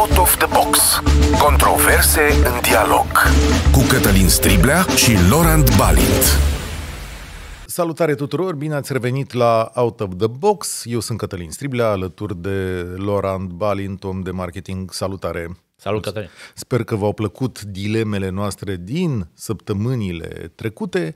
Out of the Box. Controverse în dialog. Cu Cătălin Striblea și Laurent Balint. Salutare tuturor, bine ați revenit la Out of the Box. Eu sunt Cătălin Striblea, alături de Laurent Balint, om de marketing. Salutare! Salut, Cătălin! Sper că v-au plăcut dilemele noastre din săptămânile trecute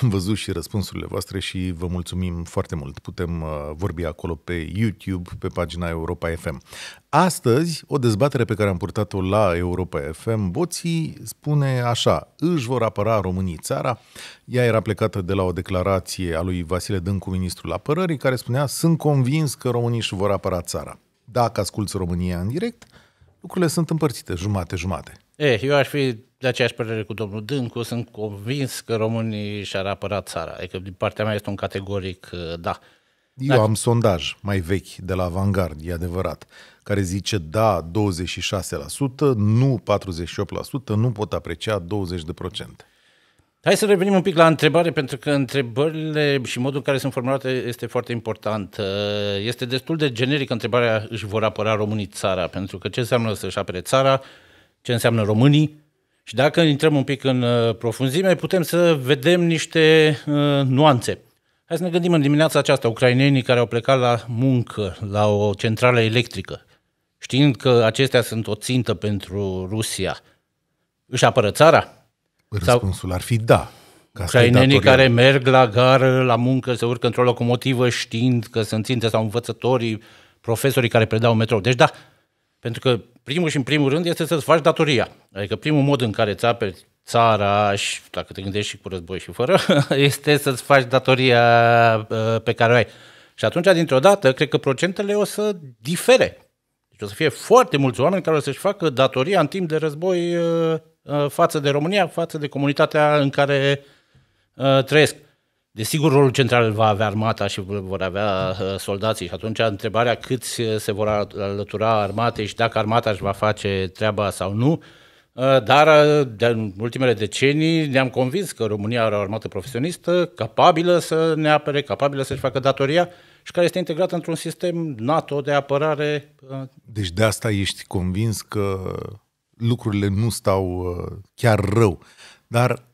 am văzut și răspunsurile voastre și vă mulțumim foarte mult. Putem uh, vorbi acolo pe YouTube, pe pagina Europa FM. Astăzi, o dezbatere pe care am purtat-o la Europa FM, Boții spune așa, își vor apăra românii țara. Ea era plecată de la o declarație a lui Vasile Dâncu, ministrul apărării, care spunea, sunt convins că românii își vor apăra țara. Dacă asculți România în direct, lucrurile sunt împărțite, jumate-jumate. Eh, eu aș fi de aceeași părere cu domnul Dâncu, sunt convins că românii și-ar apăra țara. Adică, din partea mea, este un categoric uh, da. Eu am sondaj mai vechi de la Vanguard, e adevărat, care zice da 26%, nu 48%, nu pot aprecia 20%. Hai să revenim un pic la întrebare, pentru că întrebările și modul în care sunt formulate este foarte important. Uh, este destul de generic întrebarea își vor apăra românii țara, pentru că ce înseamnă să-și apere țara, ce înseamnă românii, și dacă intrăm un pic în uh, profunzime, putem să vedem niște uh, nuanțe. Hai să ne gândim în dimineața aceasta, ucrainenii care au plecat la muncă, la o centrală electrică, știind că acestea sunt o țintă pentru Rusia, își apără țara? Răspunsul Sau... ar fi da. Ucrainenii care merg la gară, la muncă, se urcă într-o locomotivă știind că sunt ținte sau învățătorii, profesorii care predau metrou. Deci da, pentru că primul și în primul rând este să-ți faci datoria. Adică primul mod în care îți aperi țara și dacă te gândești și cu război și fără, este să-ți faci datoria pe care o ai. Și atunci, dintr-o dată, cred că procentele o să difere. Deci o să fie foarte mulți oameni care o să-și facă datoria în timp de război față de România, față de comunitatea în care trăiesc. Desigur, rolul central va avea armata și vor avea uh, soldații și atunci întrebarea câți se vor alătura armatei și dacă armata își va face treaba sau nu, uh, dar uh, de ultimele decenii ne-am convins că România are o armată profesionistă capabilă să ne apere, capabilă să-și facă datoria și care este integrată într-un sistem NATO de apărare. Deci de asta ești convins că lucrurile nu stau chiar rău. Dar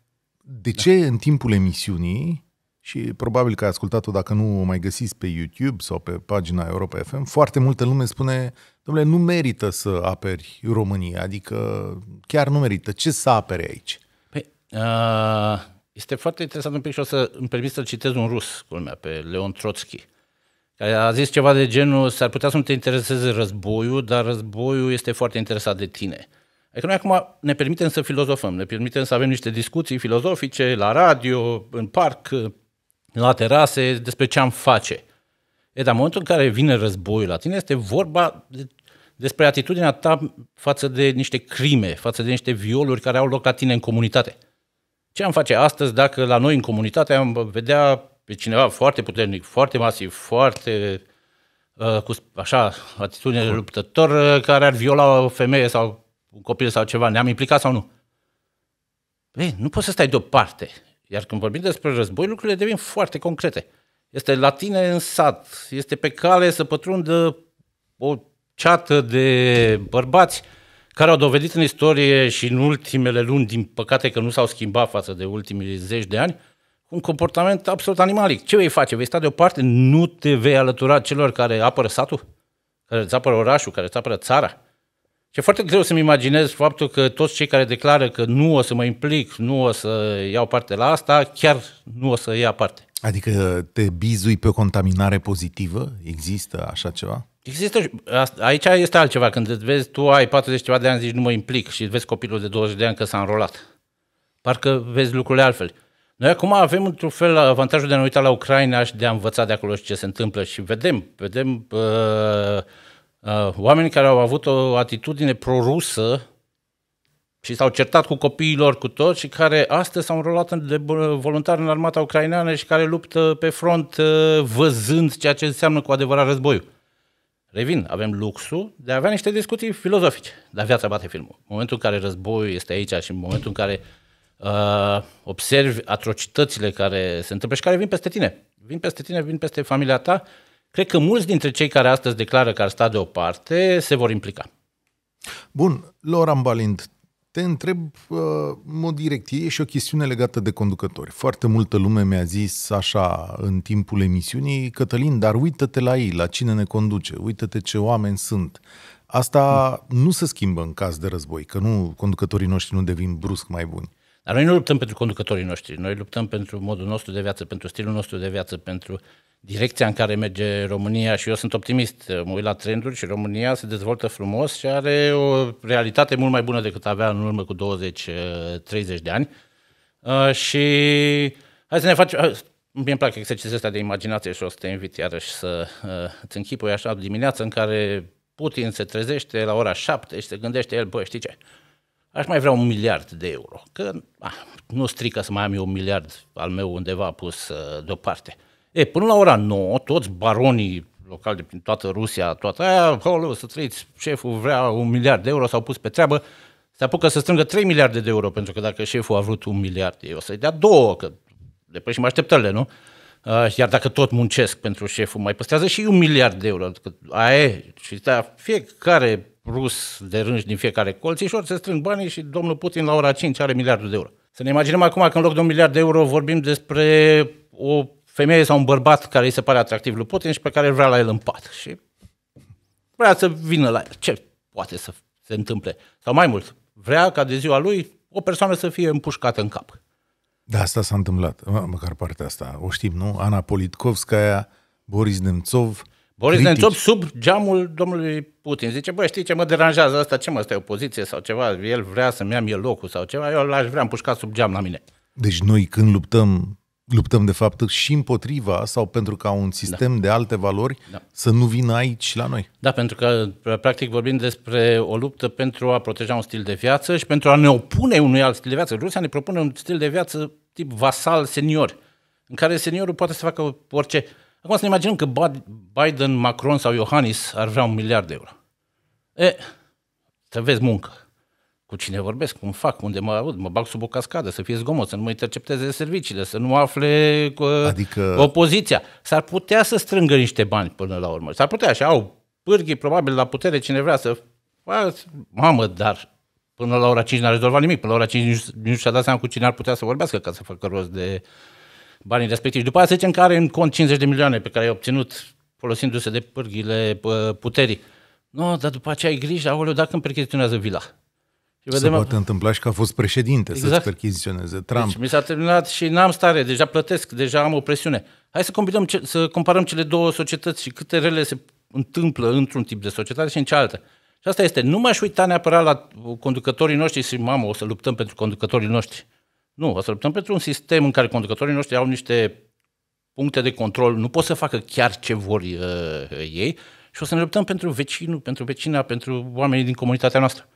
de ce da. în timpul emisiunii și probabil că ai ascultat-o dacă nu o mai găsiți pe YouTube sau pe pagina Europa FM, foarte multă lume spune, domnule, nu merită să aperi România, adică chiar nu merită. Ce să apere aici? Păi, uh, este foarte interesant un pic și o să îmi permit să citez un rus, culmea, pe Leon Trotsky, care a zis ceva de genul, s-ar putea să nu te intereseze războiul, dar războiul este foarte interesat de tine. Adică noi acum ne permitem să filozofăm, ne permitem să avem niște discuții filozofice la radio, în parc, la terase, despre ce am face. E, dar în momentul în care vine războiul la tine, este vorba de, despre atitudinea ta față de niște crime, față de niște violuri care au loc la tine în comunitate. Ce am face astăzi dacă la noi în comunitate am vedea pe cineva foarte puternic, foarte masiv, foarte uh, cu așa atitudine de luptător uh, care ar viola o femeie sau un copil sau ceva, ne-am implicat sau nu? Ei, nu poți să stai deoparte iar când vorbim despre război, lucrurile devin foarte concrete. Este la tine în sat, este pe cale să pătrundă o ceată de bărbați care au dovedit în istorie și în ultimele luni, din păcate că nu s-au schimbat față de ultimii zeci de ani, un comportament absolut animalic. Ce vei face? Vei sta deoparte? Nu te vei alătura celor care apără satul? Care îți apără orașul? Care îți apără țara? E foarte greu să-mi imaginez faptul că toți cei care declară că nu o să mă implic, nu o să iau parte la asta, chiar nu o să ia parte. Adică te bizui pe o contaminare pozitivă? Există așa ceva? Există, aici este altceva, când vezi tu ai 40 ceva de ani, zici nu mă implic și vezi copilul de 20 de ani că s-a înrolat. Parcă vezi lucrurile altfel. Noi acum avem într-un fel avantajul de a ne uita la Ucraina și de a învăța de acolo și ce se întâmplă și vedem, vedem uh, Uh, oameni care au avut o atitudine prorusă și s-au certat cu copiilor, cu toți, și care astăzi s-au înrolat de voluntari în armata ucraineană și care luptă pe front uh, văzând ceea ce înseamnă cu adevărat războiul. Revin, avem luxul de a avea niște discuții filozofice, dar viața bate filmul. În momentul în care războiul este aici și în momentul în care uh, observi atrocitățile care se întâmplă și care vin peste tine, vin peste tine, vin peste familia ta, uh, Cred că mulți dintre cei care astăzi declară că ar sta deoparte se vor implica. Bun, Loran Balind, te întreb uh, în uh, mod direct, e și o chestiune legată de conducători. Foarte multă lume mi-a zis așa în timpul emisiunii, Cătălin, dar uită-te la ei, la cine ne conduce, uită-te ce oameni sunt. Asta nu se schimbă în caz de război, că nu conducătorii noștri nu devin brusc mai buni. Dar noi nu luptăm pentru conducătorii noștri, noi luptăm pentru modul nostru de viață, pentru stilul nostru de viață, pentru direcția în care merge România și eu sunt optimist. Mă uit la trenduri și România se dezvoltă frumos și are o realitate mult mai bună decât avea în urmă cu 20-30 uh, de ani. Uh, și hai să ne facem... Mie îmi plac exercițiul ăsta de imaginație și o să te invit iarăși să uh, îți închipui așa dimineața în care Putin se trezește la ora 7 și se gândește el, băi, știi ce, aș mai vrea un miliard de euro, că ah, nu strică să mai am eu un miliard al meu undeva pus uh, deoparte. E, până la ora 9, toți baronii locali de prin toată Rusia, toată aia, holo, să trăiți, șeful vrea un miliard de euro, s-au pus pe treabă, se apucă să strângă 3 miliarde de euro, pentru că dacă șeful a vrut un miliard, ei o să-i dea două, că depășim așteptările, nu? Ah, iar dacă tot muncesc pentru șeful, mai păstrează și un miliard de euro. Că adică aia e. Și da, fiecare rus de rânj din fiecare colțișor se strâng banii și domnul Putin la ora 5 are miliardul de euro. Să ne imaginăm acum că în loc de un miliard de euro vorbim despre o femeie sau un bărbat care îi se pare atractiv lui Putin și pe care vrea la el în pat. Și vrea să vină la el. Ce poate să se întâmple? Sau mai mult, vrea ca de ziua lui o persoană să fie împușcată în cap. Da, asta s-a întâmplat, măcar partea asta. O știm, nu? Ana Politkovskaya, Boris Nemțov. Boris critici. Nemțov sub geamul domnului Putin. Zice, băi, știi ce mă deranjează asta? Ce mă, asta e opoziție sau ceva? El vrea să-mi ia mie locul sau ceva? Eu l-aș vrea împușcat sub geam la mine. Deci noi când luptăm luptăm de fapt și împotriva sau pentru ca un da. sistem da. de alte valori da. să nu vină aici la noi. Da, pentru că practic vorbim despre o luptă pentru a proteja un stil de viață și pentru a ne opune unui alt stil de viață. Rusia ne propune un stil de viață tip vasal senior, în care seniorul poate să facă orice. Acum să ne imaginăm că Biden, Macron sau Iohannis ar vrea un miliard de euro. E, să vezi muncă cu cine vorbesc, cum fac, unde mă aud, mă bag sub o cascadă, să fie zgomot, să nu mă intercepteze serviciile, să nu afle uh, adică... opoziția. S-ar putea să strângă niște bani până la urmă. S-ar putea și au pârghii probabil la putere cine vrea să... Mamă, dar până la ora 5 n-a rezolvat nimic, până la ora 5 nu și-a dat seama cu cine ar putea să vorbească ca să facă rost de banii respectivi. După aceea să zicem că are în cont 50 de milioane pe care i-a obținut folosindu-se de pârghile puterii. Nu, no, dar după aceea ai grijă, aoleu, dacă îmi percheziționează vila și vedem... Se poate întâmpla și că a fost președinte exact. să-ți perchiziționeze Trump. Deci mi s-a terminat și n-am stare, deja plătesc, deja am o presiune. Hai să, combinăm, ce, să comparăm cele două societăți și câte rele se întâmplă într-un tip de societate și în cealaltă. Și asta este, nu m-aș uita neapărat la conducătorii noștri și, mamă, o să luptăm pentru conducătorii noștri. Nu, o să luptăm pentru un sistem în care conducătorii noștri au niște puncte de control, nu pot să facă chiar ce vor uh, ei și o să ne luptăm pentru vecinul, pentru vecina, pentru oamenii din comunitatea noastră.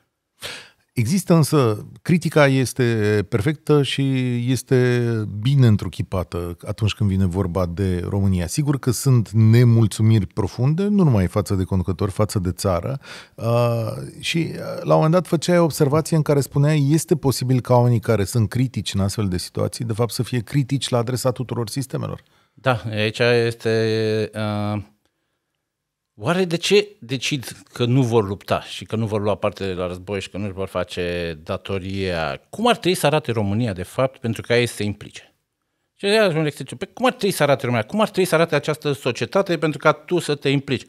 Există însă, critica este perfectă și este bine întruchipată atunci când vine vorba de România. Sigur că sunt nemulțumiri profunde, nu numai față de conducători, față de țară. Uh, și la un moment dat făceai o observație în care spunea este posibil ca unii care sunt critici în astfel de situații, de fapt să fie critici la adresa tuturor sistemelor. Da, aici este... Uh Oare de ce decid că nu vor lupta și că nu vor lua parte la război și că nu își vor face datoria? Cum ar trebui să arate România, de fapt, pentru ca ei să se implice? Și de un exercițiu. Pe cum ar trebui să arate România? Cum ar trebui să arate această societate pentru ca tu să te implici?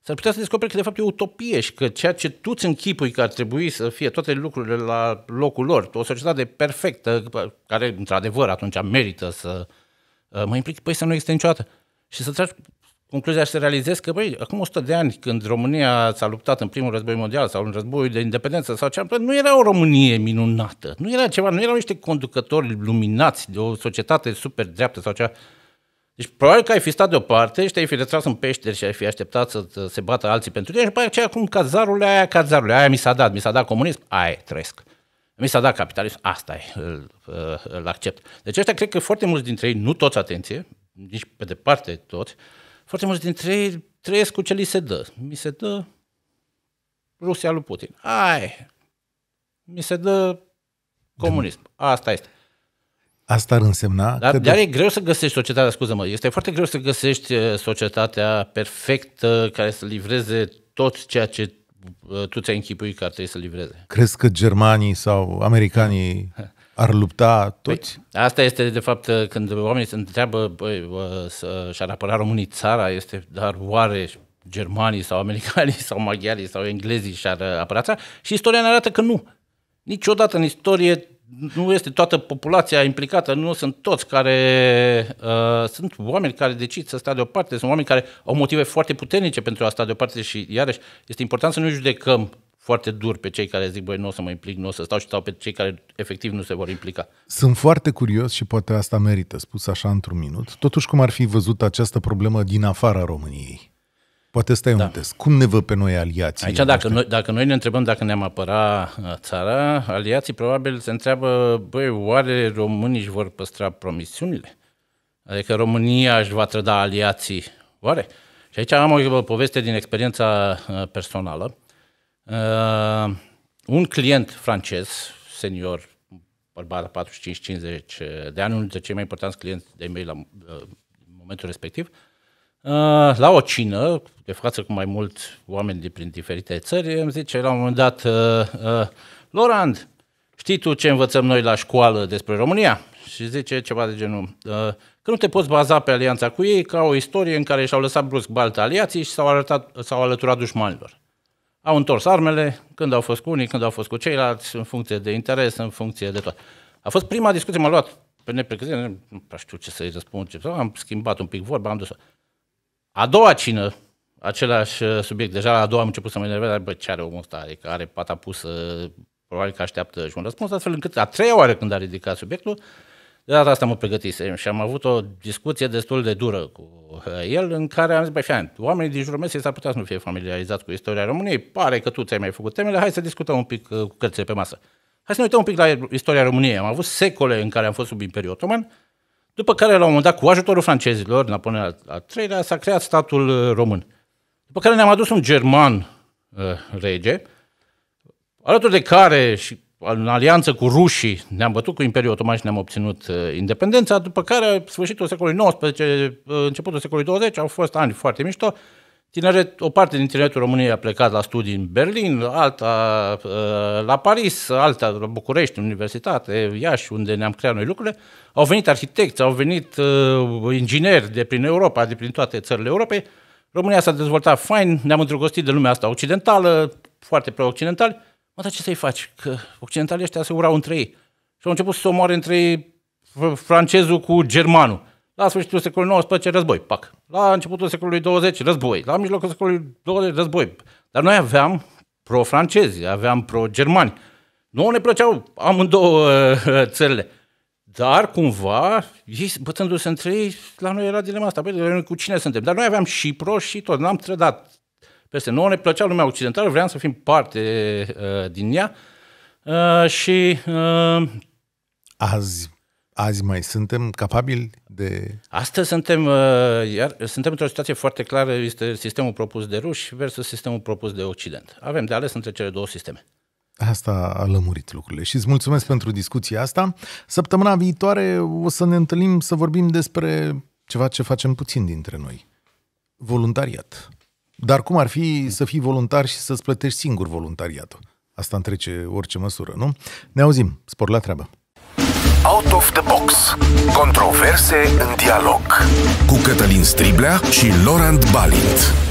S-ar putea să descoperi că, de fapt, e utopie și că ceea ce tu îți închipui că ar trebui să fie toate lucrurile la locul lor, o societate perfectă, care, într-adevăr, atunci merită să uh, mă implic, păi să nu există niciodată. Și să tragi Concluzia și să realizez că, băi, acum 100 de ani, când România s-a luptat în primul război mondial sau în războiul de independență sau ce nu era o Românie minunată, nu era ceva, nu erau niște conducători luminați de o societate super dreaptă sau cea. Deci probabil că ai fi stat deoparte și te-ai fi retras în peșteri și ai fi așteptat să se bată alții pentru tine și după aceea acum cazarul aia, cazarul aia mi s-a dat, mi s-a dat comunism, aia trăiesc. Mi s-a dat capitalism, asta e, îl, îl accept. Deci ăștia cred că foarte mulți dintre ei, nu toți, atenție, nici pe departe toți, foarte mulți dintre ei trăiesc cu ce li se dă. Mi se dă Rusia lui Putin. Ai, mi se dă comunism. Asta este. Asta ar însemna... Dar, dar e greu să găsești societatea, scuză-mă, este foarte greu să găsești uh, societatea perfectă care să livreze tot ceea ce uh, tu ți-ai închipuit că ar trebui să livreze. Crezi că germanii sau americanii Ar lupta toți? Păi, asta este, de fapt, când oamenii se întreabă băi, și-ar apăra românii țara, este, dar oare germanii sau americanii sau maghiarii sau englezii și-ar apăra țara? Și istoria ne arată că nu. Niciodată în istorie nu este toată populația implicată, nu sunt toți care... Uh, sunt oameni care decid să stea deoparte, sunt oameni care au motive foarte puternice pentru a sta deoparte și, iarăși, este important să nu judecăm foarte dur pe cei care zic, băi, nu o să mă implic, nu o să stau și stau pe cei care efectiv nu se vor implica. Sunt foarte curios și poate asta merită spus așa într-un minut. Totuși, cum ar fi văzut această problemă din afara României? Poate stai da. un test. Cum ne văd pe noi aliații? Aici, dacă noi, dacă noi ne întrebăm dacă ne-am apăra uh, țara, aliații probabil se întreabă, băi, oare românii își vor păstra promisiunile? Adică România își va trăda aliații? Oare? Și aici am o poveste din experiența uh, personală Uh, un client francez, senior, bărbat 45-50 uh, de ani, unul dintre cei mai importanți clienți de mei la uh, momentul respectiv, uh, la o cină, de față cu mai mulți oameni de prin diferite țări, îmi zice la un moment dat, uh, uh, Lorand, știi tu ce învățăm noi la școală despre România? Și zice ceva de genul, că nu te poți baza pe alianța cu ei ca o istorie în care și-au lăsat brusc baltă aliații și s-au, arătat, s-au alăturat dușmanilor. Au întors armele, când au fost cu unii, când au fost cu ceilalți, în funcție de interes, în funcție de tot. A fost prima discuție, m-a luat pe neprecăzire, nu prea știu ce să-i răspund, ce, am schimbat un pic vorba, am dus A doua cină, același uh, subiect, deja la a doua am început să mă enervez, bă, ce are omul ăsta, adică are pata pusă, probabil că așteaptă și un răspuns, astfel încât a treia oară când a ridicat subiectul, de data asta mă pregătisem și am avut o discuție destul de dură cu uh, el în care am zis, băi, fian, oamenii din jurul mesei s-ar putea să nu fie familiarizați cu istoria României, pare că tu ți-ai mai făcut temele, hai să discutăm un pic uh, cu cărțile pe masă. Hai să ne uităm un pic la istoria României. Am avut secole în care am fost sub Imperiul Otoman, după care, la un moment dat, cu ajutorul francezilor, în Napoleon al III-lea, s-a creat statul uh, român. După care ne-am adus un german uh, rege, alături de care și în alianță cu rușii, ne-am bătut cu Imperiul Otoman și ne-am obținut uh, independența, după care, sfârșitul secolului XIX, uh, începutul secolului 20, au fost ani foarte mișto. Tineret, o parte din tineretul României a plecat la studii în Berlin, alta uh, la Paris, alta la București, Universitate, Iași, unde ne-am creat noi lucrurile. Au venit arhitecți, au venit ingineri de prin Europa, de prin toate țările Europei. România s-a dezvoltat fain, ne-am îndrăgostit de lumea asta occidentală, foarte pro-occidentali, Mă, dar ce să-i faci? Că occidentalii ăștia se urau între ei. Și au început să se omoare între ei francezul cu germanul. La sfârșitul secolului XIX, război, pac. La începutul secolului 20, război. La mijlocul secolului 20, război. Dar noi aveam pro-francezi, aveam pro-germani. Nu ne plăceau amândouă uh, țările. Dar cumva, bătându-se între ei, la noi era dilema asta. Băi, cu cine suntem? Dar noi aveam și pro și tot. N-am trădat peste nouă, ne plăcea lumea occidentală, vreau să fim parte uh, din ea uh, și... Uh, Azi Azi mai suntem capabili de... Astăzi suntem, uh, iar, suntem într-o situație foarte clară, este sistemul propus de ruși versus sistemul propus de Occident. Avem de ales între cele două sisteme. Asta a lămurit lucrurile și îți mulțumesc pentru discuția asta. Săptămâna viitoare o să ne întâlnim să vorbim despre ceva ce facem puțin dintre noi. Voluntariat. Dar cum ar fi să fii voluntar și să-ți plătești singur voluntariatul? Asta întrece orice măsură, nu? Ne auzim, spor la treabă! Out of the Box. Controverse în dialog. Cu Cătălin Striblea și Laurent Balint.